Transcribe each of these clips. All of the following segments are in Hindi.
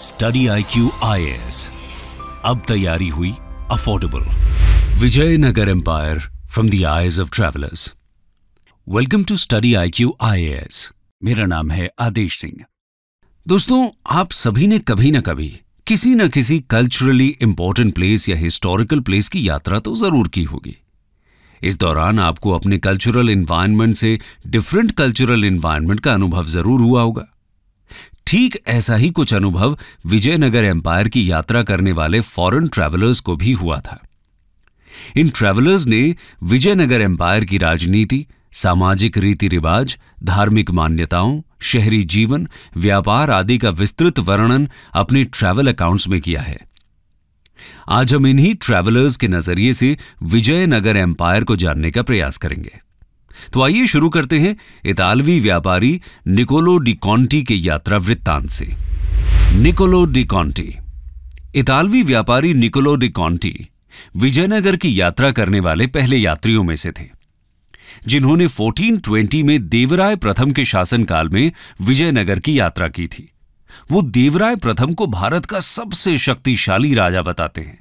स्टडी आई क्यू अब तैयारी हुई affordable Vijayanagara empire from the eyes of travellers welcome to study I Q मेरा नाम है आदेश सिंह दोस्तों आप सभी ने कभी ना कभी किसी न किसी कल्चरली इंपॉर्टेंट प्लेस या हिस्टोरिकल प्लेस की यात्रा तो जरूर की होगी इस दौरान आपको अपने कल्चरल इन्वायरमेंट से डिफरेंट कल्चरल इन्वायरमेंट का अनुभव जरूर हुआ होगा ठीक ऐसा ही कुछ अनुभव विजयनगर एम्पायर की यात्रा करने वाले फॉरेन ट्रैवलर्स को भी हुआ था इन ट्रैवलर्स ने विजयनगर एम्पायर की राजनीति सामाजिक रीति रिवाज धार्मिक मान्यताओं शहरी जीवन व्यापार आदि का विस्तृत वर्णन अपने ट्रैवल अकाउंट्स में किया है आज हम इन्हीं ट्रैवलर्स के नजरिए से विजयनगर एम्पायर को जानने का प्रयास करेंगे तो आइए शुरू करते हैं इतालवी व्यापारी निकोलो डिकॉन्टी के यात्रा वृत्तांत से निकोलो डिकॉन्टी इतालवी व्यापारी निकोलो डिकॉन्टी विजयनगर की यात्रा करने वाले पहले यात्रियों में से थे जिन्होंने 1420 में देवराय प्रथम के शासनकाल में विजयनगर की यात्रा की थी वो देवराय प्रथम को भारत का सबसे शक्तिशाली राजा बताते हैं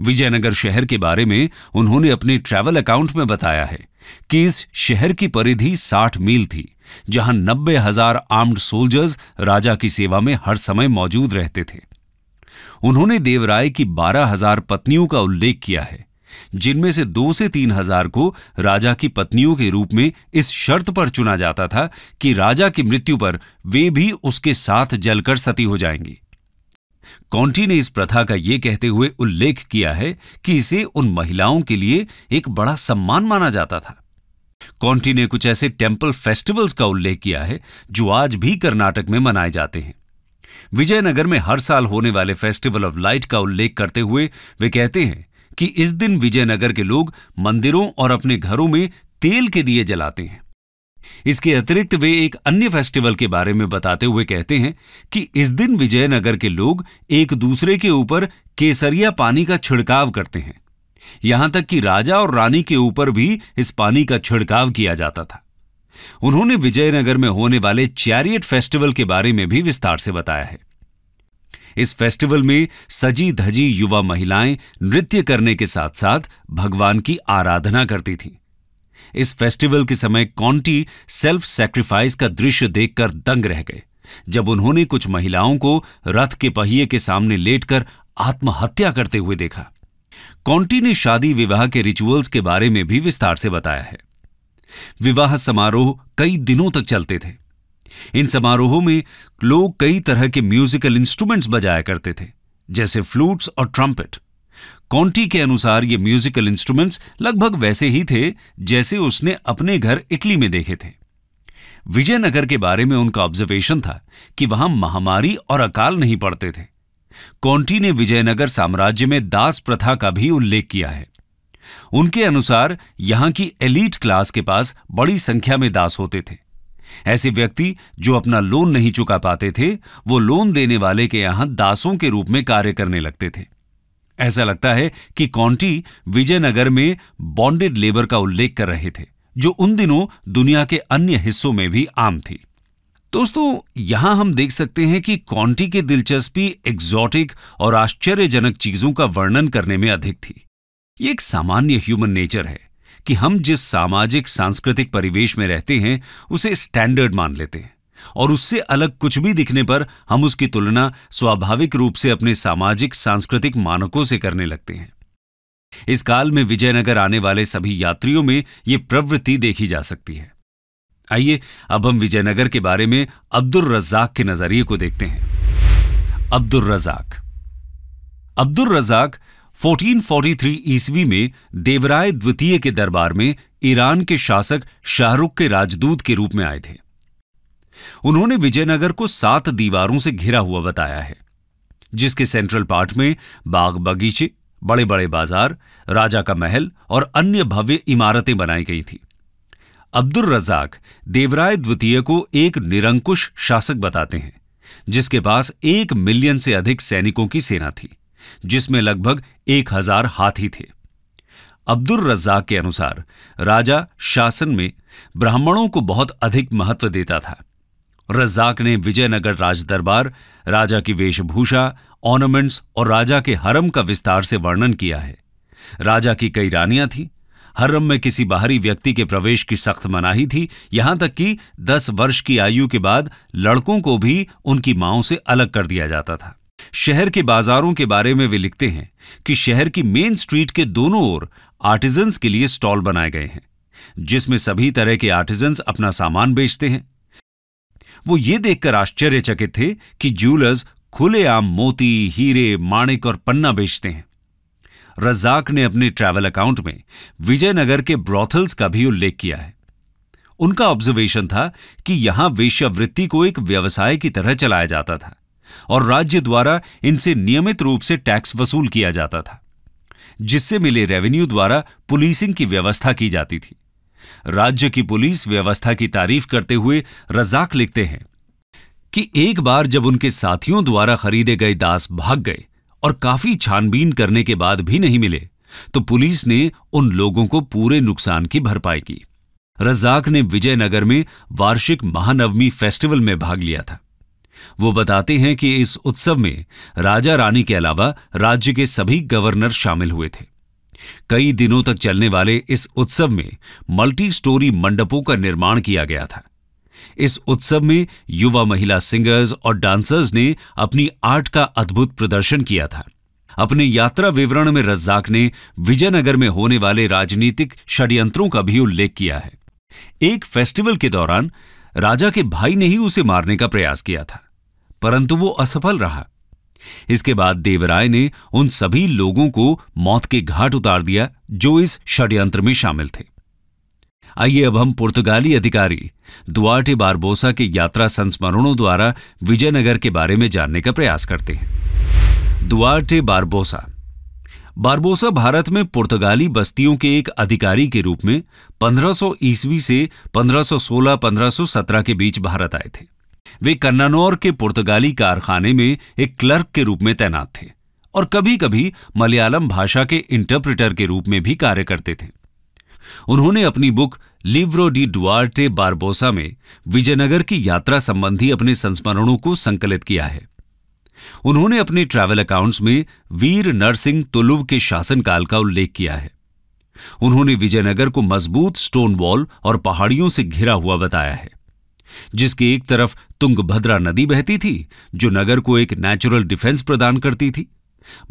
विजयनगर शहर के बारे में उन्होंने अपने ट्रैवल अकाउंट में बताया है कि इस शहर की परिधि 60 मील थी जहां नब्बे हजार आर्म्ड सोल्जर्स राजा की सेवा में हर समय मौजूद रहते थे उन्होंने देवराय की बारह हजार पत्नियों का उल्लेख किया है जिनमें से दो से तीन हजार को राजा की पत्नियों के रूप में इस शर्त पर चुना जाता था कि राजा की मृत्यु पर वे भी उसके साथ जलकर सती हो जाएंगी कॉन्टी ने इस प्रथा का ये कहते हुए उल्लेख किया है कि इसे उन महिलाओं के लिए एक बड़ा सम्मान माना जाता था कॉन्टी ने कुछ ऐसे टेम्पल फेस्टिवल्स का उल्लेख किया है जो आज भी कर्नाटक में मनाए जाते हैं विजयनगर में हर साल होने वाले फेस्टिवल ऑफ लाइट का उल्लेख करते हुए वे कहते हैं कि इस दिन विजयनगर के लोग मंदिरों और अपने घरों में तेल के दिए जलाते हैं इसके अतिरिक्त वे एक अन्य फेस्टिवल के बारे में बताते हुए कहते हैं कि इस दिन विजयनगर के लोग एक दूसरे के ऊपर केसरिया पानी का छिड़काव करते हैं यहां तक कि राजा और रानी के ऊपर भी इस पानी का छिड़काव किया जाता था उन्होंने विजयनगर में होने वाले चैरियट फेस्टिवल के बारे में भी विस्तार से बताया है इस फेस्टिवल में सजी धजी युवा महिलाएं नृत्य करने के साथ साथ भगवान की आराधना करती थीं इस फेस्टिवल के समय कॉन्टी सेल्फ सेक्रीफाइस का दृश्य देखकर दंग रह गए जब उन्होंने कुछ महिलाओं को रथ के पहिए के सामने लेटकर आत्महत्या करते हुए देखा कॉन्टी ने शादी विवाह के रिचुअल्स के बारे में भी विस्तार से बताया है विवाह समारोह कई दिनों तक चलते थे इन समारोहों में लोग कई तरह के म्यूजिकल इंस्ट्रूमेंट्स बजाया करते थे जैसे फ्लूट्स और ट्रम्पेट कॉन्टी के अनुसार ये म्यूजिकल इंस्ट्रूमेंट्स लगभग वैसे ही थे जैसे उसने अपने घर इटली में देखे थे विजयनगर के बारे में उनका ऑब्जर्वेशन था कि वहां महामारी और अकाल नहीं पड़ते थे कॉन्टी ने विजयनगर साम्राज्य में दास प्रथा का भी उल्लेख किया है उनके अनुसार यहां की एलीट क्लास के पास बड़ी संख्या में दास होते थे ऐसे व्यक्ति जो अपना लोन नहीं चुका पाते थे वो लोन देने वाले के यहां दासों के रूप में कार्य करने लगते थे ऐसा लगता है कि कॉन्टी विजयनगर में बॉन्डेड लेबर का उल्लेख कर रहे थे जो उन दिनों दुनिया के अन्य हिस्सों में भी आम थी दोस्तों यहां हम देख सकते हैं कि कॉन्टी की दिलचस्पी एक्जॉटिक और आश्चर्यजनक चीजों का वर्णन करने में अधिक थी ये एक सामान्य ह्यूमन नेचर है कि हम जिस सामाजिक सांस्कृतिक परिवेश में रहते हैं उसे स्टैंडर्ड मान लेते हैं और उससे अलग कुछ भी दिखने पर हम उसकी तुलना स्वाभाविक रूप से अपने सामाजिक सांस्कृतिक मानकों से करने लगते हैं इस काल में विजयनगर आने वाले सभी यात्रियों में ये प्रवृत्ति देखी जा सकती है आइए अब हम विजयनगर के बारे में अब्दुल रजाक के नजरिए को देखते हैं अब्दुल रजाक अब्दुल रजाक 1443 ईस्वी में देवराय द्वितीय के दरबार में ईरान के शासक शाहरुख के राजदूत के रूप में आए थे उन्होंने विजयनगर को सात दीवारों से घिरा हुआ बताया है जिसके सेंट्रल पार्ट में बाग बगीचे बड़े बड़े बाजार राजा का महल और अन्य भव्य इमारतें बनाई गई थी अब्दुल रजाक देवराय द्वितीय को एक निरंकुश शासक बताते हैं जिसके पास एक मिलियन से अधिक सैनिकों की सेना थी जिसमें लगभग एक हजार हाथी थे अब्दुल रज्जाक के अनुसार राजा शासन में ब्राह्मणों को बहुत अधिक महत्व देता था रज्जाक ने विजयनगर राजदरबार राजा की वेशभूषा ऑर्नमेंट्स और राजा के हरम का विस्तार से वर्णन किया है राजा की कई रानियां थीं हर्रम में किसी बाहरी व्यक्ति के प्रवेश की सख्त मनाही थी यहां तक कि दस वर्ष की आयु के बाद लड़कों को भी उनकी माओं से अलग कर दिया जाता था शहर के बाजारों के बारे में वे लिखते हैं कि शहर की मेन स्ट्रीट के दोनों ओर आर्टिजन्स के लिए स्टॉल बनाए गए हैं जिसमें सभी तरह के आर्टिजन्स अपना सामान बेचते हैं वो ये देखकर आश्चर्यचकित थे कि ज्वेलर्स खुलेआम मोती हीरे माणिक और पन्ना बेचते हैं रज्जाक ने अपने ट्रैवल अकाउंट में विजयनगर के ब्रॉथल्स का भी उल्लेख किया है उनका ऑब्जर्वेशन था कि यहां वेश्यावृत्ति को एक व्यवसाय की तरह चलाया जाता था और राज्य द्वारा इनसे नियमित रूप से टैक्स वसूल किया जाता था जिससे मिले रेवेन्यू द्वारा पुलिसिंग की व्यवस्था की जाती थी राज्य की पुलिस व्यवस्था की तारीफ करते हुए रजाक लिखते हैं कि एक बार जब उनके साथियों द्वारा खरीदे गए दास भाग गए और काफी छानबीन करने के बाद भी नहीं मिले तो पुलिस ने उन लोगों को पूरे नुकसान की भरपाई की रजाक ने विजयनगर में वार्षिक महानवमी फेस्टिवल में भाग लिया था वो बताते हैं कि इस उत्सव में राजा रानी के अलावा राज्य के सभी गवर्नर शामिल हुए थे कई दिनों तक चलने वाले इस उत्सव में मल्टी स्टोरी मंडपों का निर्माण किया गया था इस उत्सव में युवा महिला सिंगर्स और डांसर्स ने अपनी आर्ट का अद्भुत प्रदर्शन किया था अपने यात्रा विवरण में रज्जाक ने विजयनगर में होने वाले राजनीतिक षड्यंत्रों का भी उल्लेख किया है एक फेस्टिवल के दौरान राजा के भाई ने ही उसे मारने का प्रयास किया था परंतु वो असफल रहा इसके बाद देवराय ने उन सभी लोगों को मौत के घाट उतार दिया जो इस षड्यंत्र में शामिल थे आइए अब हम पुर्तगाली अधिकारी दुआटे बारबोसा के यात्रा संस्मरणों द्वारा विजयनगर के बारे में जानने का प्रयास करते हैं दुआटे बारबोसा बारबोसा भारत में पुर्तगाली बस्तियों के एक अधिकारी के रूप में 1500 ईस्वी से 1516-1517 के बीच भारत आए थे वे कन्नानौर के पुर्तगाली कारखाने में एक क्लर्क के रूप में तैनात थे और कभी कभी मलयालम भाषा के इंटरप्रेटर के रूप में भी कार्य करते थे उन्होंने अपनी book Livro de Duarte Barbosa में विजयनगर की यात्रा संबंधी अपने संस्मरणों को संकलित किया है उन्होंने अपने ट्रैवल अकाउंट्स में वीर नरसिंह तुलुव के शासनकाल का उल्लेख किया है उन्होंने विजयनगर को मजबूत स्टोन वॉल और पहाड़ियों से घिरा हुआ बताया है जिसकी एक तरफ तुंगभद्रा नदी बहती थी जो नगर को एक नेचुरल डिफेंस प्रदान करती थी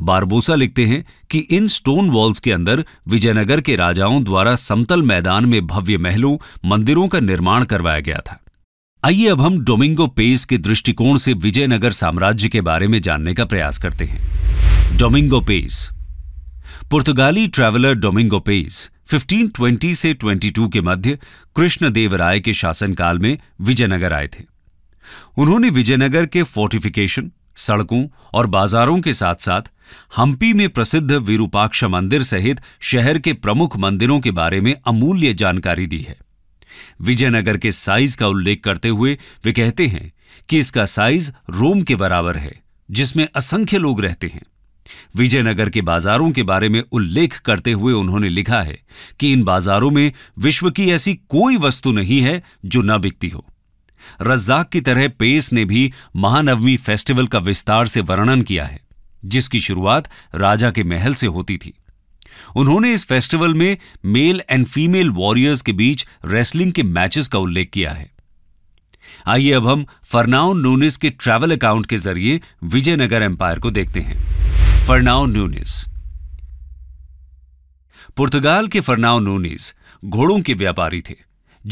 बारबोसा लिखते हैं कि इन स्टोन वॉल्स के अंदर विजयनगर के राजाओं द्वारा समतल मैदान में भव्य महलों मंदिरों का निर्माण करवाया गया था आइए अब हम डोमिंगो पेस के दृष्टिकोण से विजयनगर साम्राज्य के बारे में जानने का प्रयास करते हैं डोमिंगो पेस पुर्तगाली ट्रैवलर डोमिंगो पेस 1520 से 22 के मध्य कृष्णदेव राय के शासनकाल में विजयनगर आए थे उन्होंने विजयनगर के फोर्टिफिकेशन सड़कों और बाजारों के साथ साथ हम्पी में प्रसिद्ध विरूपाक्ष मंदिर सहित शहर के प्रमुख मंदिरों के बारे में अमूल्य जानकारी दी है विजयनगर के साइज का उल्लेख करते हुए वे कहते हैं कि इसका साइज रोम के बराबर है जिसमें असंख्य लोग रहते हैं विजयनगर के बाजारों के बारे में उल्लेख करते हुए उन्होंने लिखा है कि इन बाजारों में विश्व की ऐसी कोई वस्तु नहीं है जो न बिकती हो रज्जाक की तरह पेस ने भी महानवमी फेस्टिवल का विस्तार से वर्णन किया है जिसकी शुरुआत राजा के महल से होती थी उन्होंने इस फेस्टिवल में मेल एंड फीमेल वॉरियर्स के बीच रेसलिंग के मैचेस का उल्लेख किया है आइए अब हम फर्नाउन नूनिस के ट्रैवल अकाउंट के जरिए विजयनगर एम्पायर को देखते हैं फर्नाओ नूनिस पुर्तगाल के फर्नाओ नूनिस घोड़ों के व्यापारी थे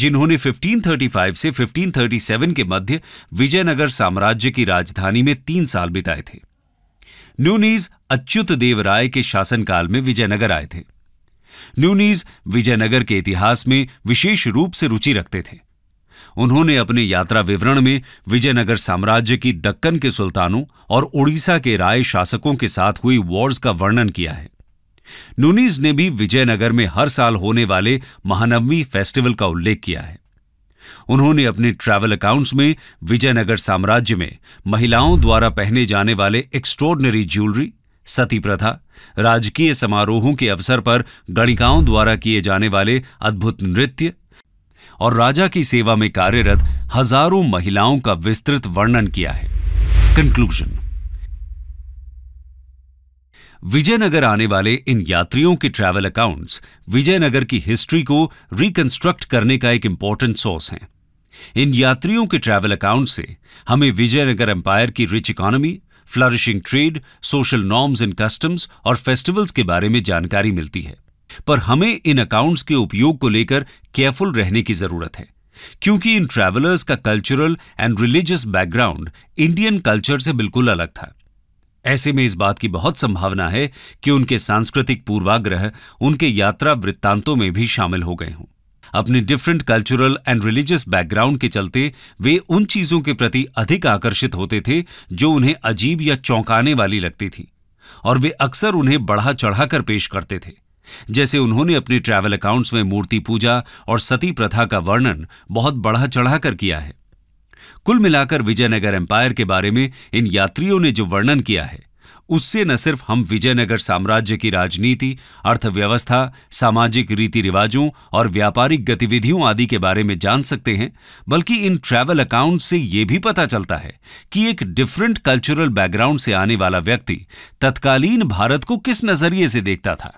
जिन्होंने 1535 से 1537 के मध्य विजयनगर साम्राज्य की राजधानी में तीन साल बिताए थे न्यूनीज अच्युत देव राय के शासनकाल में विजयनगर आए थे न्यूनीज विजयनगर के इतिहास में विशेष रूप से रुचि रखते थे उन्होंने अपने यात्रा विवरण में विजयनगर साम्राज्य की दक्कन के सुल्तानों और उड़ीसा के राय शासकों के साथ हुई वॉर्स का वर्णन किया है नूनीज ने भी विजयनगर में हर साल होने वाले महानवमी फेस्टिवल का उल्लेख किया है उन्होंने अपने ट्रैवल अकाउंट्स में विजयनगर साम्राज्य में महिलाओं द्वारा पहने जाने वाले एक्स्ट्रॉर्डनरी ज्वेलरी सती प्रथा राजकीय समारोहों के अवसर पर गणिकाओं द्वारा किए जाने वाले अद्भुत नृत्य और राजा की सेवा में कार्यरत हजारों महिलाओं का विस्तृत वर्णन किया है कंक्लूजन विजयनगर आने वाले इन यात्रियों के ट्रैवल अकाउंट्स विजयनगर की हिस्ट्री को रिकंस्ट्रक्ट करने का एक इंपॉर्टेंट सोर्स हैं इन यात्रियों के ट्रैवल अकाउंट से हमें विजयनगर एम्पायर की rich economy flourishing trade social norms and customs और फेस्टिवल्स के बारे में जानकारी मिलती है पर हमें इन अकाउंट्स के उपयोग को लेकर केयरफुल रहने की जरूरत है क्योंकि इन ट्रैवलर्स का cultural and religious background Indian culture से बिल्कुल अलग था ऐसे में इस बात की बहुत संभावना है कि उनके सांस्कृतिक पूर्वाग्रह उनके यात्रा वृत्तांतों में भी शामिल हो गए हों अपने different cultural and religious background के चलते वे उन चीजों के प्रति अधिक आकर्षित होते थे जो उन्हें अजीब या चौंकाने वाली लगती थी और वे अक्सर उन्हें बढ़ा चढ़ाकर पेश करते थे जैसे उन्होंने अपने ट्रैवल अकाउंट्स में मूर्ति पूजा और सती प्रथा का वर्णन बहुत बढ़ा चढ़ाकर किया है कुल मिलाकर विजयनगर एम्पायर के बारे में इन यात्रियों ने जो वर्णन किया है उससे न सिर्फ हम विजयनगर साम्राज्य की राजनीति अर्थव्यवस्था सामाजिक रीति रिवाजों और व्यापारिक गतिविधियों आदि के बारे में जान सकते हैं बल्कि इन ट्रैवल अकाउंट से ये भी पता चलता है कि एक डिफरेंट कल्चरल बैकग्राउंड से आने वाला व्यक्ति तत्कालीन भारत को किस नजरिए से देखता था